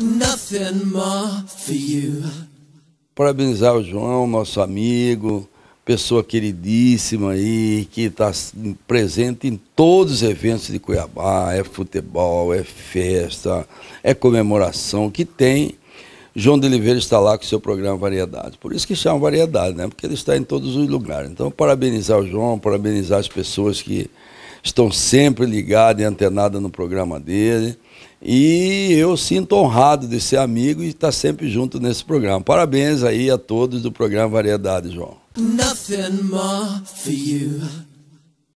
Nothing more for you. Parabenizar o João, nosso amigo, pessoa queridíssima aí, que está presente em todos os eventos de Cuiabá, é futebol, é festa, é comemoração que tem. João de Oliveira está lá com o seu programa Variedade. Por isso que chama Variedade, né? Porque ele está em todos os lugares. Então, parabenizar o João, parabenizar as pessoas que estão sempre ligados e antenados no programa dele. E eu sinto honrado de ser amigo e estar tá sempre junto nesse programa. Parabéns aí a todos do programa Variedade, João.